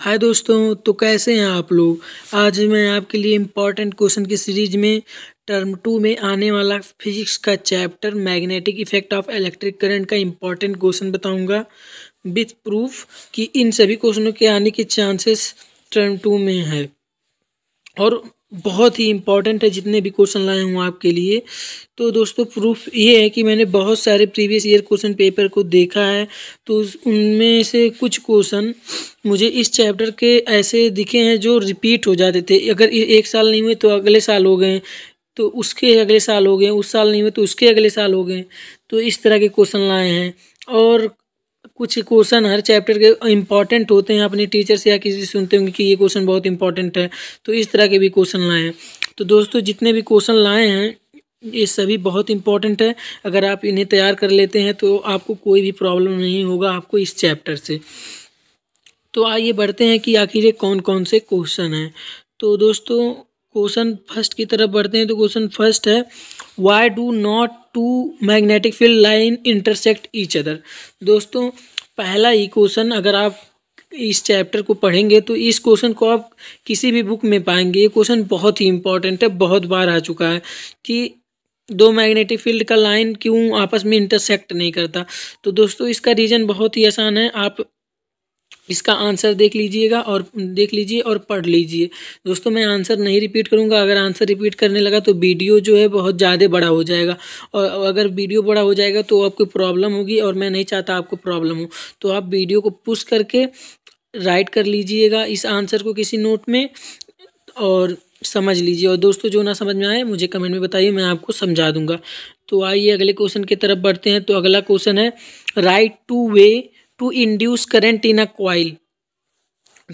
हाय दोस्तों तो कैसे हैं आप लोग आज मैं आपके लिए इम्पॉर्टेंट क्वेश्चन की सीरीज में टर्म टू में आने वाला फिजिक्स का chapter magnetic effect of electric current का इम्पॉर्टेंट क्वेश्चन बताऊंगा विथ प्रूफ कि इन सभी क्वेश्चनों के आने के चांसेस टर्म टू में है और बहुत ही इंपॉर्टेंट है जितने भी क्वेश्चन लाए हूँ आपके लिए तो दोस्तों प्रूफ ये है कि मैंने बहुत सारे प्रीवियस ईयर क्वेश्चन पेपर को देखा है तो उनमें से कुछ क्वेश्चन मुझे इस चैप्टर के ऐसे दिखे हैं जो रिपीट हो जाते थे अगर एक साल नहीं हुए तो अगले साल हो गए तो उसके अगले साल हो गए उस साल नहीं हुए तो उसके अगले साल हो गए तो इस तरह के क्वेश्चन लाए हैं और कुछ क्वेश्चन हर चैप्टर के इंपॉर्टेंट होते हैं अपने टीचर से या किसी से सुनते होंगे कि ये क्वेश्चन बहुत इंपॉर्टेंट है तो इस तरह के भी क्वेश्चन लाए हैं तो दोस्तों जितने भी क्वेश्चन लाए हैं ये सभी बहुत इंपॉर्टेंट है अगर आप इन्हें तैयार कर लेते हैं तो आपको कोई भी प्रॉब्लम नहीं होगा आपको इस चैप्टर से तो आइए बढ़ते हैं कि आखिर ये कौन कौन से क्वेश्चन हैं तो दोस्तों क्वेश्चन फर्स्ट की तरफ बढ़ते हैं तो क्वेश्चन फर्स्ट है why do not two magnetic field line intersect each other दोस्तों पहला ही क्वेश्चन अगर आप इस चैप्टर को पढ़ेंगे तो इस क्वेश्चन को आप किसी भी बुक में पाएंगे ये क्वेश्चन बहुत ही इंपॉर्टेंट है बहुत बार आ चुका है कि दो मैग्नेटिक फील्ड का लाइन क्यों आपस में इंटरसेक्ट नहीं करता तो दोस्तों इसका रीज़न बहुत ही आसान है आप इसका आंसर देख लीजिएगा और देख लीजिए और पढ़ लीजिए दोस्तों मैं आंसर नहीं रिपीट करूँगा अगर आंसर रिपीट करने लगा तो वीडियो जो है बहुत ज़्यादा बड़ा हो जाएगा और अगर वीडियो बड़ा हो जाएगा तो आपको प्रॉब्लम होगी और मैं नहीं चाहता आपको प्रॉब्लम हो तो आप वीडियो को पुश करके राइट कर लीजिएगा इस आंसर को किसी नोट में और समझ लीजिए और दोस्तों जो ना समझ में आए मुझे कमेंट में बताइए मैं आपको समझा दूंगा तो आइए अगले क्वेश्चन की तरफ बढ़ते हैं तो अगला क्वेश्चन है write two way to induce current in a coil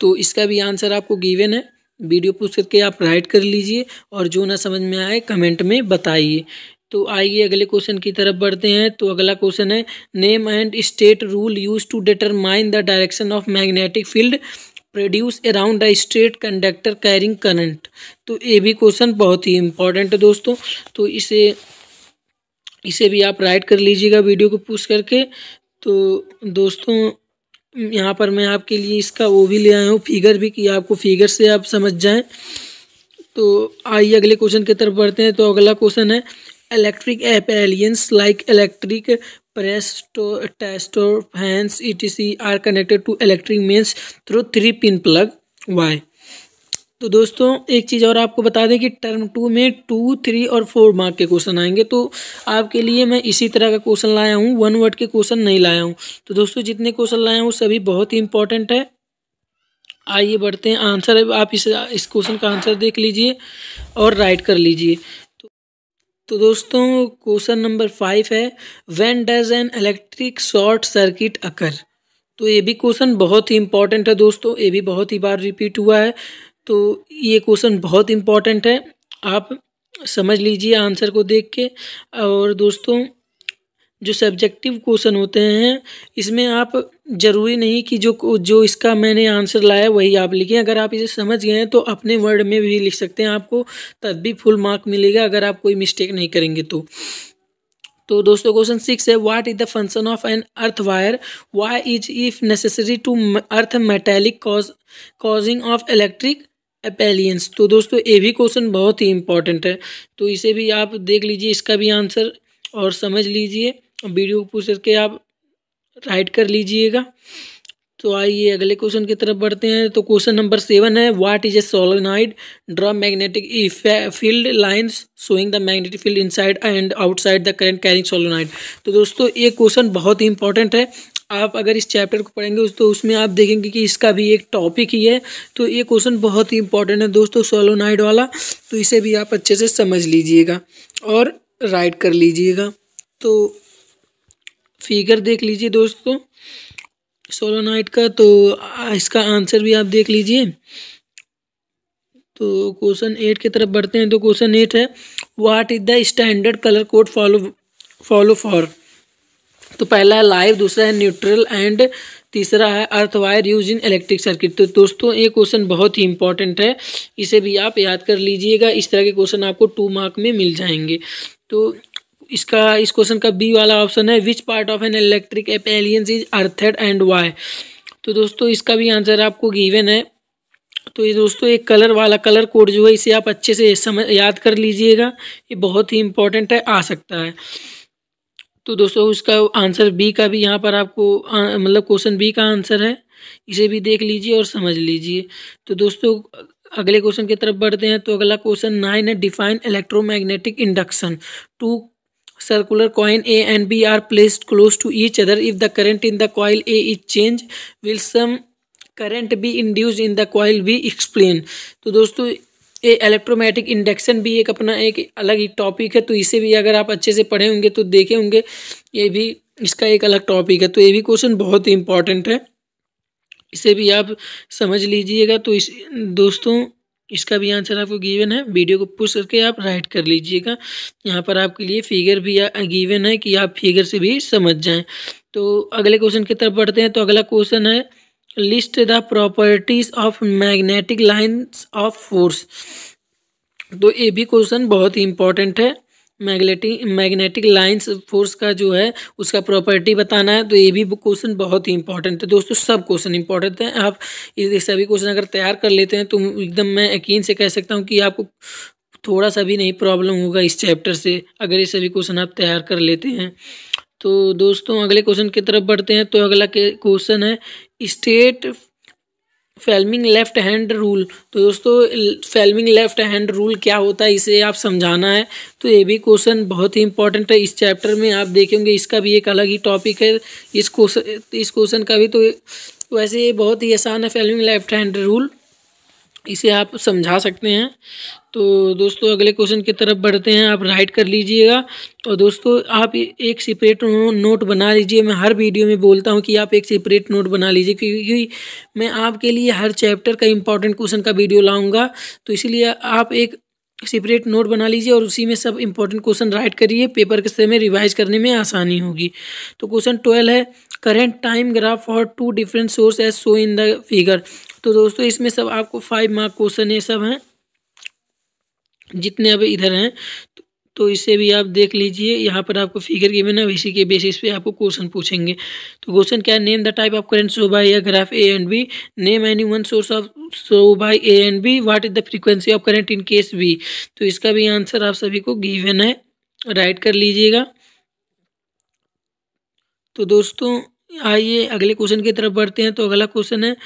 तो इसका भी आंसर आपको गिवन है वीडियो पूछ करके आप राइट कर लीजिए और जो ना समझ में आए कमेंट में बताइए तो आइए अगले क्वेश्चन की तरफ बढ़ते हैं तो अगला क्वेश्चन है name and state rule use to determine the direction of magnetic field produce around a straight conductor carrying current तो ये भी क्वेश्चन बहुत ही इंपॉर्टेंट है दोस्तों तो इसे इसे भी आप राइट कर लीजिएगा वीडियो को पूछ करके तो दोस्तों यहाँ पर मैं आपके लिए इसका वो भी ले आया हूँ फिगर भी कि आपको फिगर से आप समझ जाएं तो आइए अगले क्वेश्चन की तरफ बढ़ते हैं तो अगला क्वेश्चन है electric appliances like electric press toaster fans are connected to electric mains through three pin plug why तो दोस्तों एक चीज़ और आपको बता दें कि टर्म टू में टू थ्री और फोर मार्क के क्वेश्चन आएंगे तो आपके लिए मैं इसी तरह का क्वेश्चन लाया हूँ वन वर्ड के क्वेश्चन नहीं लाया हूँ तो दोस्तों जितने क्वेश्चन लाया हूँ सभी बहुत ही इंपॉर्टेंट है आइए बढ़ते हैं आंसर आप इस इस क्वेश्चन का आंसर देख लीजिए और राइट कर लीजिए तो, तो दोस्तों क्वेश्चन नंबर फाइव है when does an electric short circuit occur तो ये भी क्वेश्चन बहुत ही इंपॉर्टेंट है दोस्तों ये भी बहुत ही बार रिपीट हुआ है तो ये क्वेश्चन बहुत इम्पॉर्टेंट है आप समझ लीजिए आंसर को देख के और दोस्तों जो सब्जेक्टिव क्वेश्चन होते हैं इसमें आप ज़रूरी नहीं कि जो जो इसका मैंने आंसर लाया वही आप लिखें अगर आप इसे समझ गए हैं तो अपने वर्ड में भी लिख सकते हैं आपको तब भी फुल मार्क मिलेगा अगर आप कोई मिस्टेक नहीं करेंगे तो तो दोस्तों क्वेश्चन सिक्स है what is the function of an earth wire why is it necessary to earth metallic case casing of electric appliances तो दोस्तों ये भी क्वेश्चन बहुत ही इंपॉर्टेंट है तो इसे भी आप देख लीजिए इसका भी आंसर और समझ लीजिए वीडियो पूछ करके आप राइट कर लीजिएगा तो आइए अगले क्वेश्चन की तरफ बढ़ते हैं तो क्वेश्चन नंबर सेवन है what is a solenoid draw magnetic field lines showing the magnetic field inside and outside the current carrying solenoid तो दोस्तों ये क्वेश्चन बहुत ही इंपॉर्टेंट है आप अगर इस चैप्टर को पढ़ेंगे उस तो उसमें आप देखेंगे कि इसका भी एक टॉपिक ही है तो ये क्वेश्चन बहुत ही इंपॉर्टेंट है दोस्तों सोलोनाइड वाला तो इसे भी आप अच्छे से समझ लीजिएगा और राइट कर लीजिएगा तो फिगर देख लीजिए दोस्तों सोलोनाइट का तो इसका आंसर भी आप देख लीजिए तो क्वेश्चन एट की तरफ बढ़ते हैं तो क्वेश्चन एट है what is the standard colour code follow follow for तो पहला है लाइव दूसरा है न्यूट्रल एंड तीसरा है earth wire use in electric circuit तो दोस्तों ये क्वेश्चन बहुत ही इंपॉर्टेंट है इसे भी आप याद कर लीजिएगा इस तरह के क्वेश्चन आपको टू मार्क में मिल जाएंगे तो इसका इस क्वेश्चन का बी वाला ऑप्शन है which part of an electric appliances is earthed and why तो दोस्तों इसका भी आंसर आपको गिवन है तो ये दोस्तों एक कलर वाला कलर कोड जो है इसे आप अच्छे से समझ याद कर लीजिएगा ये बहुत ही इंपॉर्टेंट है आ सकता है तो दोस्तों उसका आंसर बी का भी यहाँ पर आपको मतलब क्वेश्चन बी का आंसर है इसे भी देख लीजिए और समझ लीजिए तो दोस्तों अगले क्वेश्चन की तरफ बढ़ते हैं तो अगला क्वेश्चन नाइन है define electromagnetic induction two circular coil A and B are placed close to each other if the current in the coil A is change will some current be induced in the coil B explain तो दोस्तों ये electromagnetic induction भी एक अपना एक अलग ही topic है तो इसे भी अगर आप अच्छे से पढ़े होंगे तो देखे होंगे ये भी इसका एक अलग टॉपिक है तो ये भी क्वेश्चन बहुत ही इम्पॉर्टेंट है इसे भी आप समझ लीजिएगा तो इस दोस्तों इसका भी आंसर आपको गिवन है वीडियो को पुश करके आप राइट कर लीजिएगा यहाँ पर आपके लिए फिगर भी गिवन है कि आप फिगर से भी समझ जाएँ तो अगले क्वेश्चन की तरफ बढ़ते हैं तो अगला क्वेश्चन है list the properties of magnetic lines of force तो ये भी क्वेश्चन बहुत ही इंपॉर्टेंट है मैग्नेटिक मैग्नेटिक लाइंस फोर्स का जो है उसका प्रॉपर्टी बताना है तो ये भी क्वेश्चन बहुत ही इंपॉर्टेंट है दोस्तों सब क्वेश्चन इंपॉर्टेंट हैं आप ये सभी क्वेश्चन अगर तैयार कर लेते हैं तो एकदम मैं यकीन से कह सकता हूँ कि आपको थोड़ा सा भी नहीं प्रॉब्लम होगा इस चैप्टर से अगर ये सभी क्वेश्चन आप तैयार कर लेते हैं तो दोस्तों अगले क्वेश्चन की तरफ बढ़ते हैं तो अगला क्वेश्चन है state Fleming left hand rule तो दोस्तों फेलमिंग लेफ्ट हैंड रूल क्या होता है इसे आप समझाना है तो ये भी क्वेश्चन बहुत ही इंपॉर्टेंट है इस चैप्टर में आप देखेंगे इसका भी एक अलग ही टॉपिक है इस क्वेश्चन इस क्वेश्चन का भी तो वैसे ये बहुत ही आसान है फेलमिंग लेफ्ट हैंड रूल इसे आप समझा सकते हैं तो दोस्तों अगले क्वेश्चन की तरफ बढ़ते हैं आप राइट कर लीजिएगा और दोस्तों आप एक सेपरेट नोट बना लीजिए मैं हर वीडियो में बोलता हूँ कि आप एक सेपरेट नोट बना लीजिए क्योंकि मैं आपके लिए हर चैप्टर का इंपॉर्टेंट क्वेश्चन का वीडियो लाऊंगा तो इसलिए आप एक सेपरेट नोट बना लीजिए और उसी में सब इंपॉर्टेंट क्वेश्चन राइट करिए पेपर के समय रिवाइज करने में आसानी होगी तो क्वेश्चन ट्वेल्व है current time graph for two different source as shown in the figure तो दोस्तों इसमें सब आपको फाइव मार्क क्वेश्चन ये सब हैं जितने अब इधर हैं तो इसे भी आप देख लीजिए यहाँ पर आपको फिगर गिवन है इसी के बेसिस पे आपको क्वेश्चन पूछेंगे तो क्वेश्चन क्या है name the type of current shown by या graph A and B name any one source of shown by A and B what is the frequency of current in case B तो इसका भी answer आप सभी को given है right कर लीजिएगा तो दोस्तों आइए अगले क्वेश्चन की तरफ बढ़ते हैं तो अगला क्वेश्चन है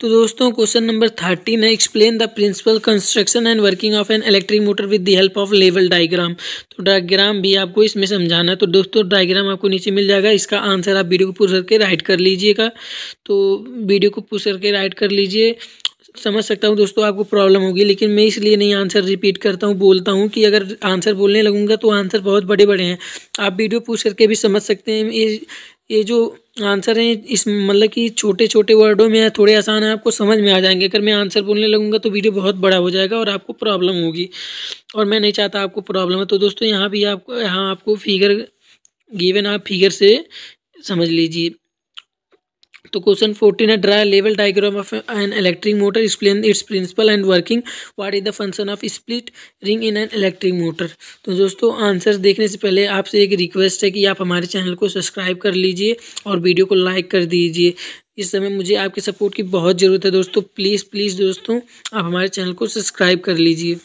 तो दोस्तों क्वेश्चन नंबर थर्टीन है explain the principle construction and working of an electric motor with the help of लेवल डायग्राम तो डायग्राम भी आपको इसमें समझाना है तो दोस्तों डायग्राम आपको नीचे मिल जाएगा इसका आंसर आप वीडियो को पूछ करके राइट कर लीजिएगा तो वीडियो को पूछ करके राइट कर लीजिए समझ सकता हूँ दोस्तों आपको प्रॉब्लम होगी लेकिन मैं इसलिए नहीं आंसर रिपीट करता हूँ बोलता हूँ कि अगर आंसर बोलने लगूंगा तो आंसर बहुत बड़े बड़े हैं आप वीडियो पूछ करके भी समझ सकते हैं ये जो आंसर हैं इस मतलब कि छोटे छोटे वर्डों में थोड़े आसान है आपको समझ में आ जाएंगे अगर मैं आंसर बोलने लगूंगा तो वीडियो बहुत बड़ा हो जाएगा और आपको प्रॉब्लम होगी और मैं नहीं चाहता आपको प्रॉब्लम है तो दोस्तों यहाँ भी आपको यहाँ आपको फिगर गिवन आप फिगर से समझ लीजिए तो क्वेश्चन फोर्टीन है ड्राई लेवल diagram of an electric motor explain its principle and working what is the function of split ring in an electric motor तो दोस्तों आंसर देखने से पहले आपसे एक रिक्वेस्ट है कि आप हमारे चैनल को सब्सक्राइब कर लीजिए और वीडियो को लाइक कर दीजिए इस समय मुझे आपके सपोर्ट की बहुत ज़रूरत है दोस्तों प्लीज़ प्लीज़ दोस्तों आप हमारे चैनल को सब्सक्राइब कर लीजिए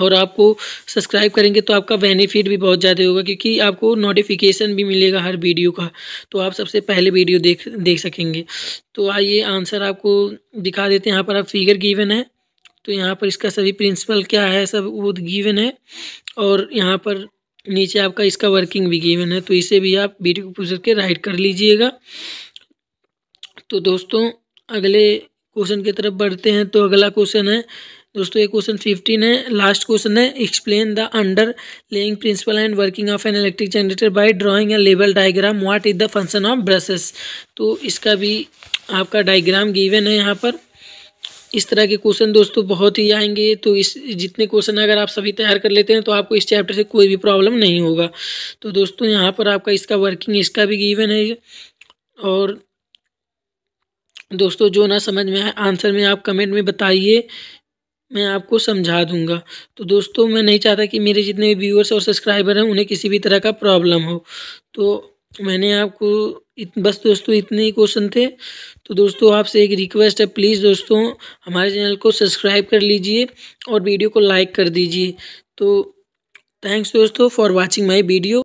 और आपको सब्सक्राइब करेंगे तो आपका बेनिफिट भी बहुत ज़्यादा होगा क्योंकि आपको नोटिफिकेशन भी मिलेगा हर वीडियो का तो आप सबसे पहले वीडियो देख देख सकेंगे तो आइए आंसर आपको दिखा देते हैं यहाँ पर आप फिगर गिवन है तो यहाँ पर इसका सभी प्रिंसिपल क्या है सब वो गिवन है और यहाँ पर नीचे आपका इसका वर्किंग भी गिवन है तो इसे भी आप वीडियो को पूछ करके राइट कर लीजिएगा तो दोस्तों अगले क्वेश्चन की तरफ बढ़ते हैं तो अगला क्वेश्चन है दोस्तों ये क्वेश्चन फिफ्टीन है लास्ट क्वेश्चन है explain the underlying principle and working of an electric generator by drawing a labelled diagram what is the function of brushes तो इसका भी आपका डायग्राम गिवन है यहाँ पर इस तरह के क्वेश्चन दोस्तों बहुत ही आएंगे तो इस जितने क्वेश्चन अगर आप सभी तैयार कर लेते हैं तो आपको इस चैप्टर से कोई भी प्रॉब्लम नहीं होगा तो दोस्तों यहाँ पर आपका इसका वर्किंग इसका भी गिवन है और दोस्तों जो ना समझ में आए आंसर में आप कमेंट में बताइए मैं आपको समझा दूंगा तो दोस्तों मैं नहीं चाहता कि मेरे जितने भी व्यूअर्स और सब्सक्राइबर हैं उन्हें किसी भी तरह का प्रॉब्लम हो तो मैंने आपको इत, बस दोस्तों इतने ही क्वेश्चन थे तो दोस्तों आपसे एक रिक्वेस्ट है प्लीज़ दोस्तों हमारे चैनल को सब्सक्राइब कर लीजिए और वीडियो को लाइक कर दीजिए तो थैंक्स दोस्तों फॉर वॉचिंग माई वीडियो